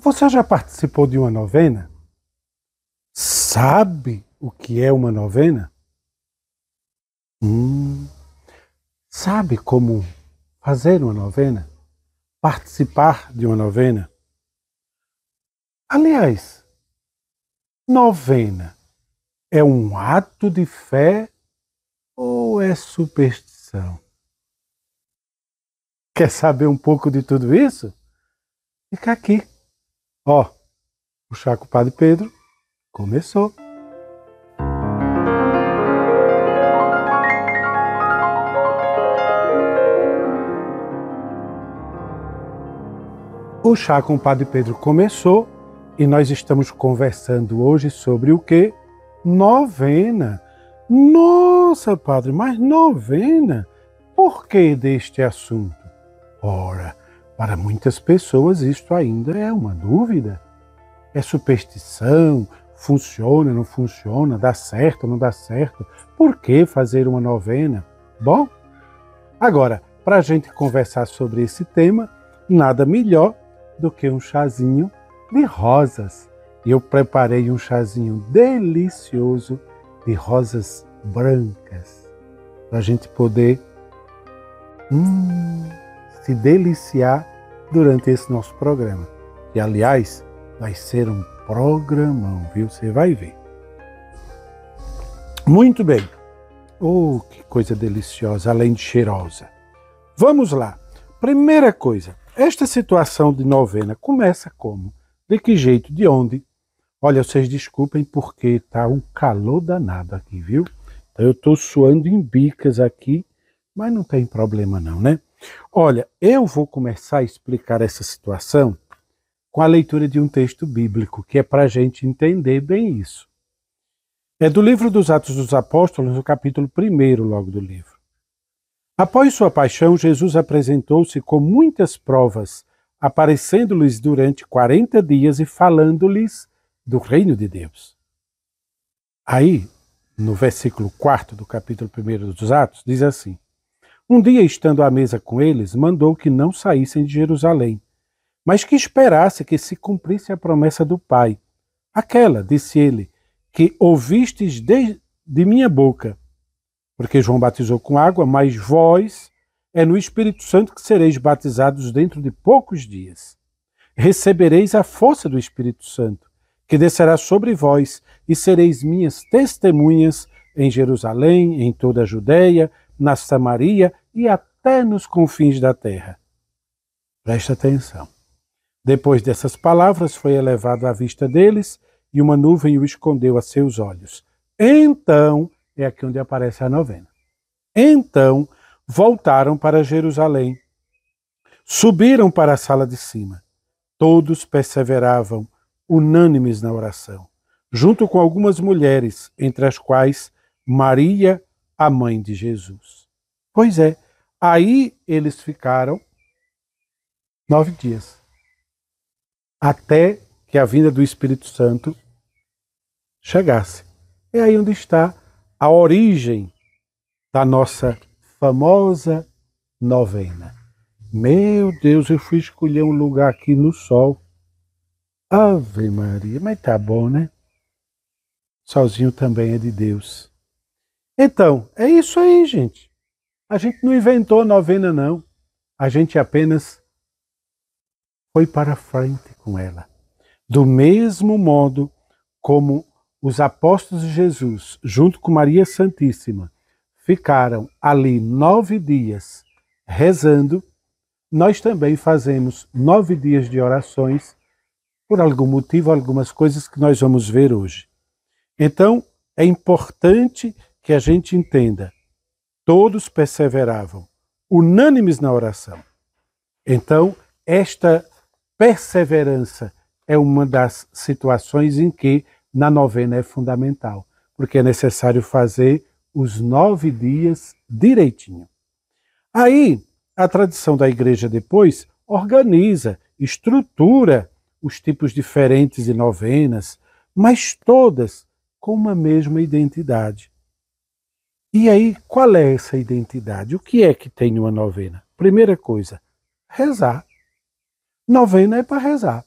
Você já participou de uma novena? Sabe o que é uma novena? Hum, sabe como fazer uma novena? Participar de uma novena? Aliás, novena é um ato de fé ou é superstição? Quer saber um pouco de tudo isso? Fica aqui Ó, o chá com o Padre Pedro começou. O chá com o Padre Pedro começou e nós estamos conversando hoje sobre o que? Novena. Nossa, Padre, mas novena? Por que deste assunto? Ora, para muitas pessoas, isto ainda é uma dúvida. É superstição? Funciona, não funciona? Dá certo, não dá certo? Por que fazer uma novena? Bom, agora, para a gente conversar sobre esse tema, nada melhor do que um chazinho de rosas. Eu preparei um chazinho delicioso de rosas brancas para a gente poder hum, se deliciar durante esse nosso programa. E aliás, vai ser um programão, viu? Você vai ver. Muito bem. Oh, que coisa deliciosa, além de cheirosa. Vamos lá. Primeira coisa, esta situação de novena começa como? De que jeito? De onde? Olha, vocês desculpem porque tá um calor danado aqui, viu? Eu estou suando em bicas aqui, mas não tem problema não, né? Olha, eu vou começar a explicar essa situação com a leitura de um texto bíblico, que é para a gente entender bem isso. É do livro dos Atos dos Apóstolos, no capítulo 1, logo do livro. Após sua paixão, Jesus apresentou-se com muitas provas, aparecendo-lhes durante 40 dias e falando-lhes do reino de Deus. Aí, no versículo 4 do capítulo 1 dos Atos, diz assim: um dia, estando à mesa com eles, mandou que não saíssem de Jerusalém, mas que esperasse que se cumprisse a promessa do Pai. Aquela, disse ele, que ouvistes de, de minha boca. Porque João batizou com água, mas vós é no Espírito Santo que sereis batizados dentro de poucos dias. Recebereis a força do Espírito Santo, que descerá sobre vós, e sereis minhas testemunhas em Jerusalém, em toda a Judéia, na Samaria e até nos confins da terra. Preste atenção. Depois dessas palavras, foi elevado à vista deles e uma nuvem o escondeu a seus olhos. Então, é aqui onde aparece a novena. Então, voltaram para Jerusalém. Subiram para a sala de cima. Todos perseveravam, unânimes na oração, junto com algumas mulheres, entre as quais Maria, a mãe de Jesus. Pois é, aí eles ficaram nove dias, até que a vinda do Espírito Santo chegasse. É aí onde está a origem da nossa famosa novena. Meu Deus, eu fui escolher um lugar aqui no sol. Ave Maria, mas tá bom, né? Sozinho também é de Deus. Então, é isso aí, gente. A gente não inventou novena, não. A gente apenas foi para frente com ela. Do mesmo modo como os apóstolos de Jesus, junto com Maria Santíssima, ficaram ali nove dias rezando, nós também fazemos nove dias de orações por algum motivo, algumas coisas que nós vamos ver hoje. Então, é importante que a gente entenda. Todos perseveravam, unânimes na oração. Então, esta perseverança é uma das situações em que na novena é fundamental, porque é necessário fazer os nove dias direitinho. Aí, a tradição da igreja depois organiza, estrutura os tipos diferentes de novenas, mas todas com uma mesma identidade. E aí, qual é essa identidade? O que é que tem uma novena? Primeira coisa, rezar. Novena é para rezar.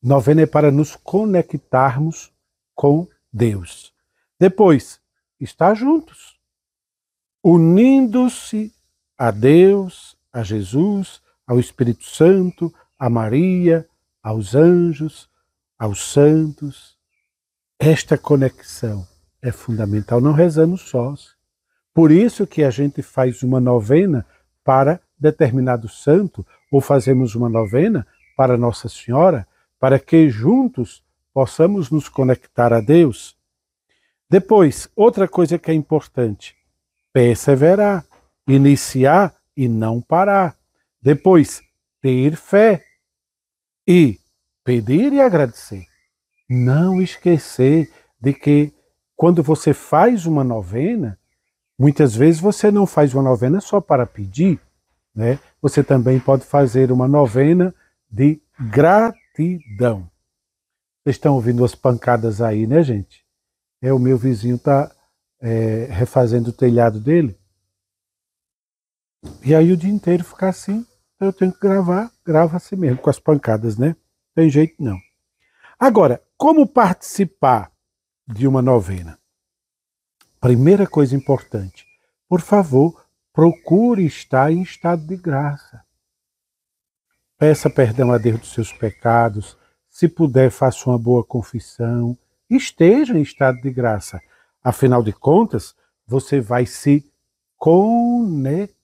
Novena é para nos conectarmos com Deus. Depois, estar juntos, unindo-se a Deus, a Jesus, ao Espírito Santo, a Maria, aos anjos, aos santos. Esta conexão é fundamental. Não rezamos sós. Por isso que a gente faz uma novena para determinado santo, ou fazemos uma novena para Nossa Senhora, para que juntos possamos nos conectar a Deus. Depois, outra coisa que é importante, perseverar, iniciar e não parar. Depois, ter fé e pedir e agradecer. Não esquecer de que quando você faz uma novena, muitas vezes você não faz uma novena só para pedir, né? Você também pode fazer uma novena de gratidão. Vocês estão ouvindo as pancadas aí, né, gente? É o meu vizinho tá é, refazendo o telhado dele. E aí o dia inteiro ficar assim, eu tenho que gravar, grava assim mesmo, com as pancadas, né? Tem jeito não. Agora, como participar de uma novena. Primeira coisa importante, por favor, procure estar em estado de graça. Peça perdão a Deus dos seus pecados, se puder, faça uma boa confissão, esteja em estado de graça. Afinal de contas, você vai se conectar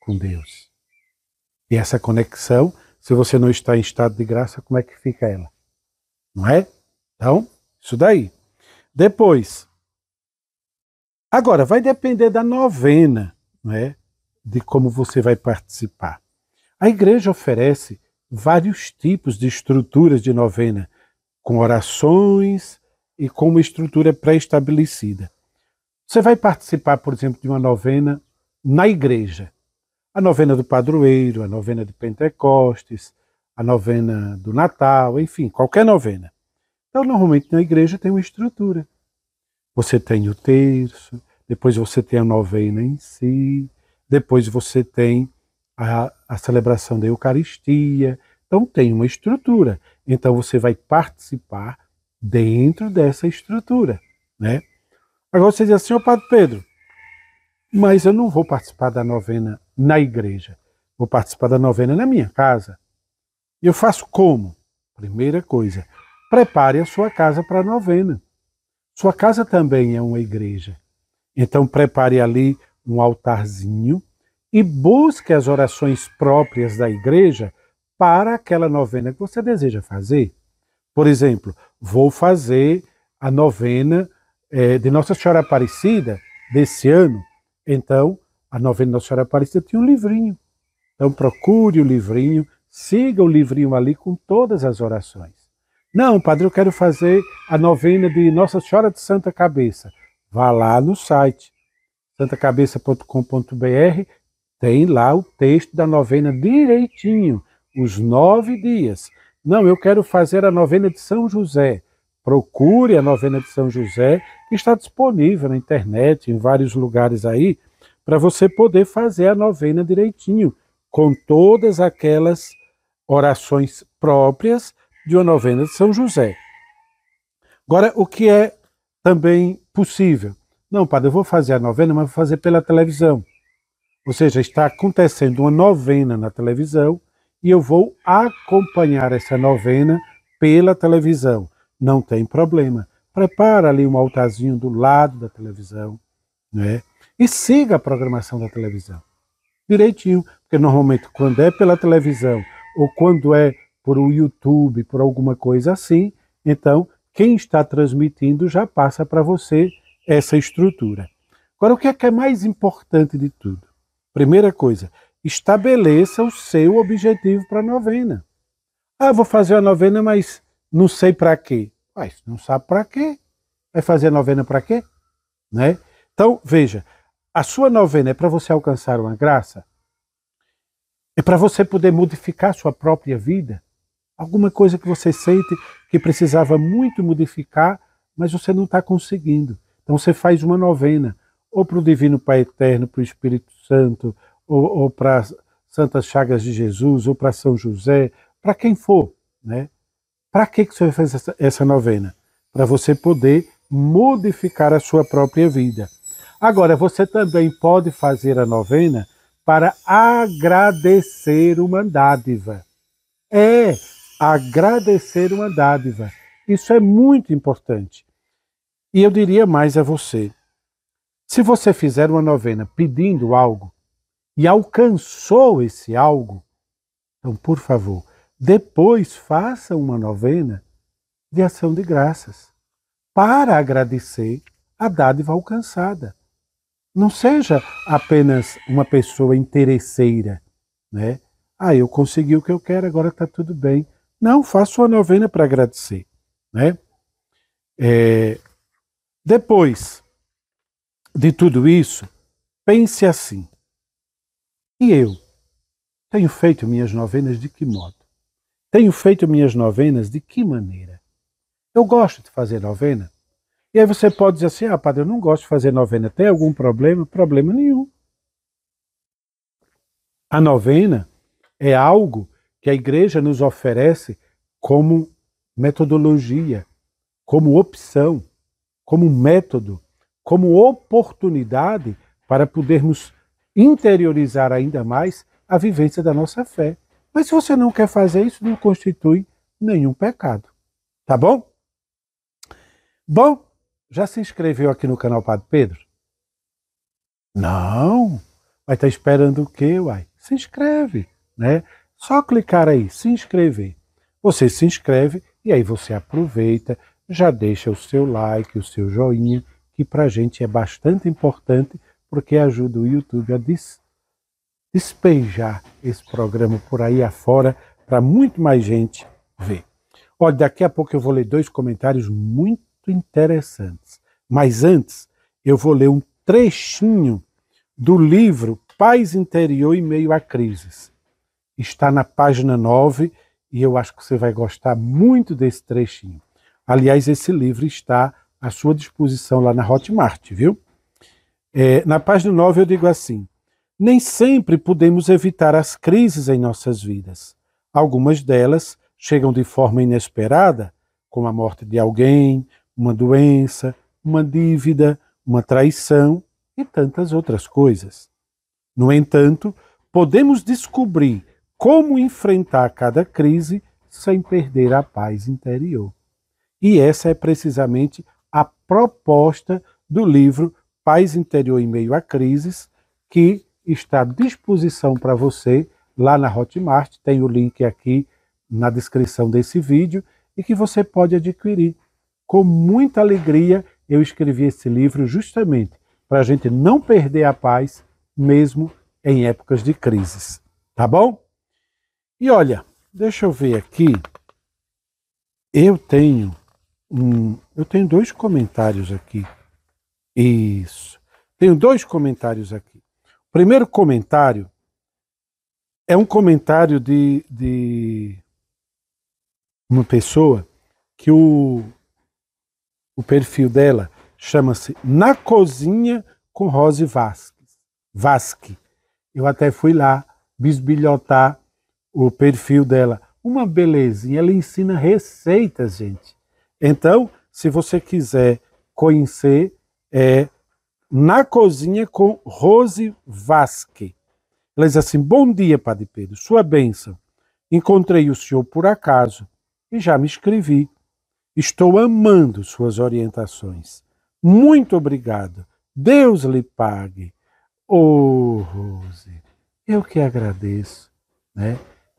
com Deus. E essa conexão, se você não está em estado de graça, como é que fica ela? Não é? Então, isso daí. Depois, agora vai depender da novena, né, de como você vai participar. A igreja oferece vários tipos de estruturas de novena, com orações e com uma estrutura pré-estabelecida. Você vai participar, por exemplo, de uma novena na igreja. A novena do padroeiro, a novena de Pentecostes, a novena do Natal, enfim, qualquer novena. Então, normalmente na igreja tem uma estrutura. Você tem o terço, depois você tem a novena em si, depois você tem a, a celebração da Eucaristia. Então, tem uma estrutura. Então, você vai participar dentro dessa estrutura. Né? Agora você diz assim, ô Padre Pedro, mas eu não vou participar da novena na igreja. Vou participar da novena na minha casa. Eu faço como? Primeira coisa, prepare a sua casa para a novena. Sua casa também é uma igreja. Então prepare ali um altarzinho e busque as orações próprias da igreja para aquela novena que você deseja fazer. Por exemplo, vou fazer a novena é, de Nossa Senhora Aparecida desse ano. Então, a novena de Nossa Senhora Aparecida tem um livrinho. Então procure o livrinho, siga o livrinho ali com todas as orações. Não, padre, eu quero fazer a novena de Nossa Senhora de Santa Cabeça. Vá lá no site santacabeça.com.br, tem lá o texto da novena direitinho, os nove dias. Não, eu quero fazer a novena de São José. Procure a novena de São José, que está disponível na internet, em vários lugares aí, para você poder fazer a novena direitinho, com todas aquelas orações próprias de uma novena de São José. Agora, o que é também possível? Não, padre, eu vou fazer a novena, mas vou fazer pela televisão. Ou seja, está acontecendo uma novena na televisão e eu vou acompanhar essa novena pela televisão. Não tem problema. Prepara ali um altarzinho do lado da televisão, né? E siga a programação da televisão. Direitinho, porque normalmente quando é pela televisão ou quando é por um YouTube, por alguma coisa assim, então quem está transmitindo já passa para você essa estrutura. Agora, o que é que é mais importante de tudo? Primeira coisa, estabeleça o seu objetivo para a novena. Ah, vou fazer a novena, mas não sei para quê. Mas não sabe para quê? Vai fazer a novena para quê? Né? Então, veja, a sua novena é para você alcançar uma graça? É para você poder modificar sua própria vida? Alguma coisa que você sente que precisava muito modificar, mas você não está conseguindo. Então você faz uma novena, ou para o Divino Pai Eterno, para o Espírito Santo, ou, ou para Santas Chagas de Jesus, ou para São José, para quem for. Né? Para que, que você faz essa, essa novena? Para você poder modificar a sua própria vida. Agora, você também pode fazer a novena para agradecer uma dádiva. É, agradecer uma dádiva. Isso é muito importante. E eu diria mais a você: se você fizer uma novena pedindo algo e alcançou esse algo, então, por favor, depois faça uma novena de ação de graças para agradecer a dádiva alcançada. Não seja apenas uma pessoa interesseira, né? Ah, eu consegui o que eu quero, agora está tudo bem. Não, faça uma novena para agradecer. Né? É, depois de tudo isso, pense assim: e eu? Tenho feito minhas novenas de que modo? Tenho feito minhas novenas de que maneira? Eu gosto de fazer novena. E aí você pode dizer assim: ah, padre, eu não gosto de fazer novena. Tem algum problema? Problema nenhum. A novena é algo que a igreja nos oferece como metodologia, como opção, como método, como oportunidade para podermos interiorizar ainda mais a vivência da nossa fé. Mas se você não quer fazer isso, não constitui nenhum pecado. Tá bom? Bom, já se inscreveu aqui no canal Padre Pedro? Não? Vai estar tá esperando o quê, uai? Se inscreve, né? Só clicar aí, se inscrever. Você se inscreve e aí você aproveita, já deixa o seu like, o seu joinha, que para a gente é bastante importante porque ajuda o YouTube a des despejar esse programa por aí afora para muito mais gente ver. Olha, daqui a pouco eu vou ler dois comentários muito interessantes. Mas antes, eu vou ler um trechinho do livro Paz Interior e Meio a Crises, está na página 9 e eu acho que você vai gostar muito desse trechinho. Aliás, esse livro está à sua disposição lá na Hotmart, viu? É, na página 9 eu digo assim: nem sempre podemos evitar as crises em nossas vidas. Algumas delas chegam de forma inesperada, como a morte de alguém, uma doença, uma dívida, uma traição e tantas outras coisas. No entanto, podemos descobrir como enfrentar cada crise sem perder a paz interior. E essa é precisamente a proposta do livro Paz Interior em Meio a Crises, que está à disposição para você lá na Hotmart, tem o link aqui na descrição desse vídeo e que você pode adquirir. Com muita alegria eu escrevi esse livro justamente para a gente não perder a paz mesmo em épocas de crises. Tá bom? E olha, deixa eu ver aqui. Eu tenho um, eu tenho dois comentários aqui. Isso. Tenho dois comentários aqui. O primeiro comentário é um comentário de, de uma pessoa que o, o perfil dela chama-se Na Cozinha com Rose Vasque. Vasque. Eu até fui lá bisbilhotar o perfil dela. Uma belezinha, ela ensina receitas, gente. Então, se você quiser conhecer, é Na Cozinha com Rose Vasque. Ela diz assim: Bom dia, Padre Pedro, sua bênção. Encontrei o senhor por acaso e já me inscrevi. Estou amando suas orientações. Muito obrigado. Deus lhe pague. oh, Rose, eu que agradeço, né?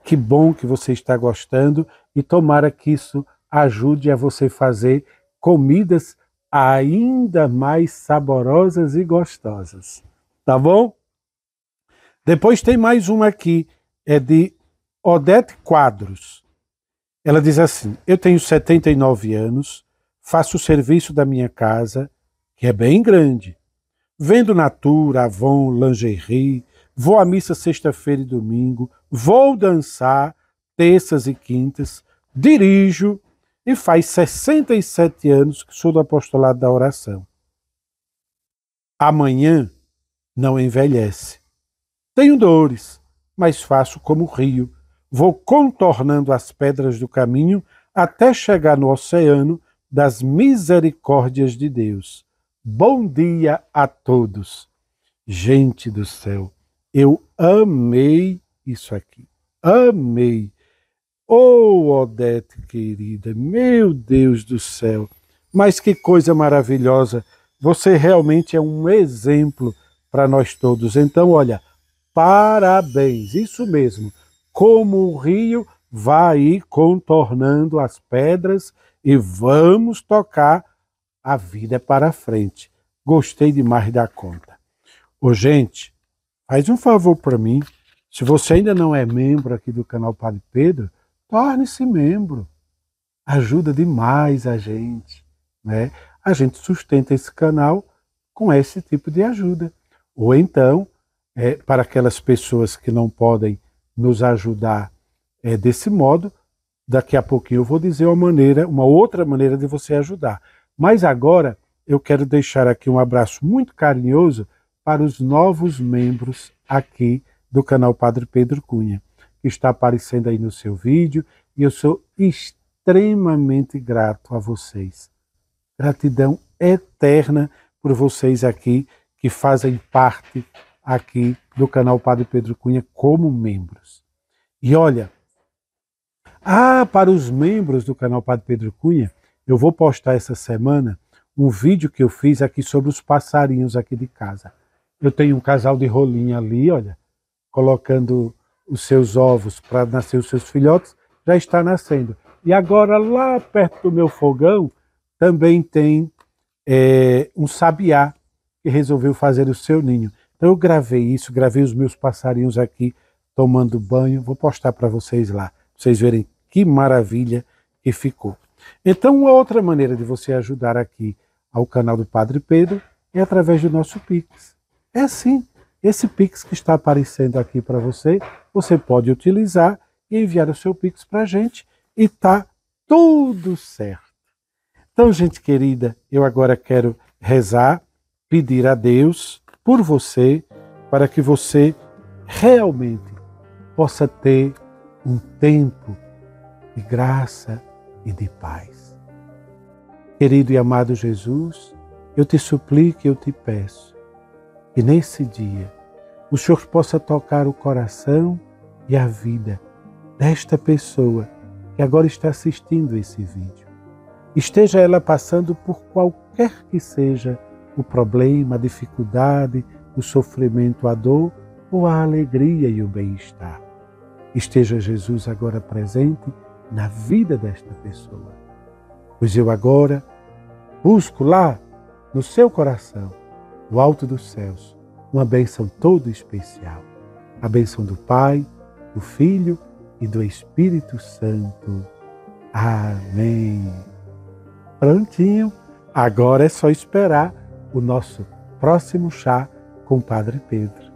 Que bom que você está gostando e tomara que isso ajude a você fazer comidas ainda mais saborosas e gostosas. Tá bom? Depois tem mais uma aqui, é de Odete Quadros. Ela diz assim: Eu tenho 79 anos, faço o serviço da minha casa, que é bem grande. Vendo Natura, Avon, Lingerie, vou à missa sexta-feira e domingo, vou dançar terças e quintas, dirijo e faz 67 anos que sou do apostolado da oração. Amanhã não envelhece. Tenho dores, mas faço como o rio. Vou contornando as pedras do caminho até chegar no oceano das misericórdias de Deus. Bom dia a todos. Gente do céu, eu amei isso aqui. Amei. Oh, Odete querida, meu Deus do céu, mas que coisa maravilhosa! Você realmente é um exemplo para nós todos. Então, olha, parabéns, isso mesmo. Como o rio vai contornando as pedras e vamos tocar a vida para frente. Gostei demais da conta. Ô, gente, faz um favor para mim. Se você ainda não é membro aqui do canal Padre Pedro, torne-se membro. Ajuda demais a gente, né? A gente sustenta esse canal com esse tipo de ajuda. Ou então, é, para aquelas pessoas que não podem nos ajudar é, desse modo, daqui a pouquinho eu vou dizer uma maneira, uma outra maneira de você ajudar. Mas agora eu quero deixar aqui um abraço muito carinhoso para os novos membros aqui do canal Padre Pedro Cunha, que está aparecendo aí no seu vídeo, e eu sou extremamente grato a vocês. Gratidão eterna por vocês aqui que fazem parte aqui do canal Padre Pedro Cunha como membros. E olha, ah, para os membros do canal Padre Pedro Cunha, eu vou postar essa semana um vídeo que eu fiz aqui sobre os passarinhos aqui de casa. Eu tenho um casal de rolinha ali, olha, colocando os seus ovos para nascer os seus filhotes, já está nascendo. E agora, lá perto do meu fogão, também tem é, um sabiá que resolveu fazer o seu ninho. Então, eu gravei isso, gravei os meus passarinhos aqui tomando banho. Vou postar para vocês lá, para vocês verem que maravilha que ficou. Então, uma outra maneira de você ajudar aqui ao canal do Padre Pedro é através do nosso Pix. É assim. Esse Pix que está aparecendo aqui para você, você pode utilizar e enviar o seu Pix para a gente e tá tudo certo. Então, gente querida, eu agora quero rezar, pedir a Deus por você, para que você realmente possa ter um tempo de graça e de paz. Querido e amado Jesus, eu te suplico, eu te peço que nesse dia o Senhor possa tocar o coração e a vida desta pessoa que agora está assistindo esse vídeo. Esteja ela passando por qualquer que seja o problema, a dificuldade, o sofrimento, a dor ou a alegria e o bem-estar. Esteja Jesus agora presente na vida desta pessoa. Pois eu agora busco lá no seu coração o alto dos céus, uma bênção todo especial. A bênção do Pai, do Filho e do Espírito Santo. Amém. Prontinho, agora é só esperar o nosso próximo chá com o Padre Pedro.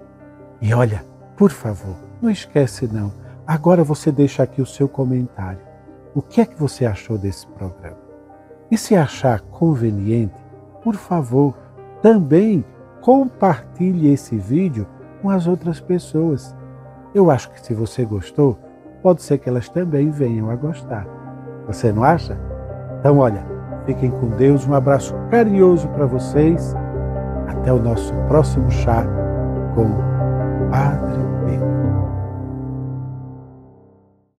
E olha, por favor, não esquece não. Agora você deixa aqui o seu comentário. O que é que você achou desse programa? E se achar conveniente, por favor, também compartilhe esse vídeo com as outras pessoas. Eu acho que se você gostou, pode ser que elas também venham a gostar. Você não acha? Então, olha, fiquem com Deus. Um abraço carinhoso para vocês. Até o nosso próximo chá com o Padre